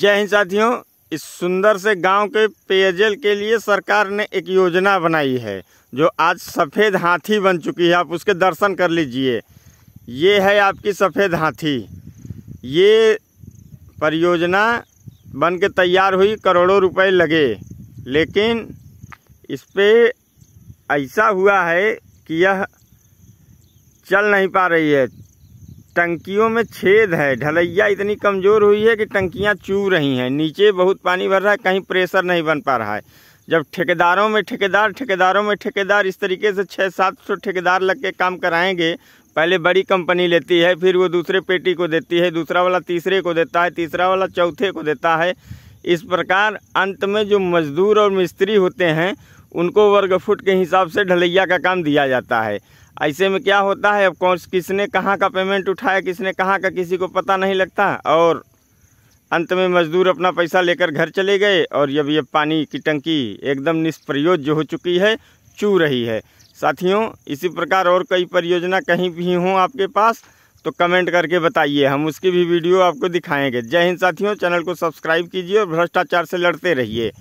जय हिंद साथियों इस सुंदर से गांव के पेयजल के लिए सरकार ने एक योजना बनाई है जो आज सफ़ेद हाथी बन चुकी है आप उसके दर्शन कर लीजिए ये है आपकी सफ़ेद हाथी ये परियोजना बन के तैयार हुई करोड़ों रुपए लगे लेकिन इस पर ऐसा हुआ है कि यह चल नहीं पा रही है टंकियों में छेद है ढलैया इतनी कमज़ोर हुई है कि टंकियां चू रही हैं नीचे बहुत पानी भर रहा है कहीं प्रेशर नहीं बन पा रहा है जब ठेकेदारों में ठेकेदार ठेकेदारों में ठेकेदार इस तरीके से छः सात सौ ठेकेदार लग के काम कराएंगे पहले बड़ी कंपनी लेती है फिर वो दूसरे पेटी को देती है दूसरा वाला तीसरे को देता है तीसरा वाला चौथे को देता है इस प्रकार अंत में जो मजदूर और मिस्त्री होते हैं उनको वर्ग फुट के हिसाब से ढलैया का काम दिया जाता है ऐसे में क्या होता है अब कौन किसने कहाँ का पेमेंट उठाया किसने कहाँ का किसी को पता नहीं लगता और अंत में मजदूर अपना पैसा लेकर घर चले गए और जब ये पानी की टंकी एकदम निष्प्रयोज हो चुकी है चू रही है साथियों इसी प्रकार और कई परियोजना कहीं भी हों आपके पास तो कमेंट करके बताइए हम उसकी भी वीडियो आपको दिखाएंगे जय हिंद साथियों चैनल को सब्सक्राइब कीजिए और भ्रष्टाचार से लड़ते रहिए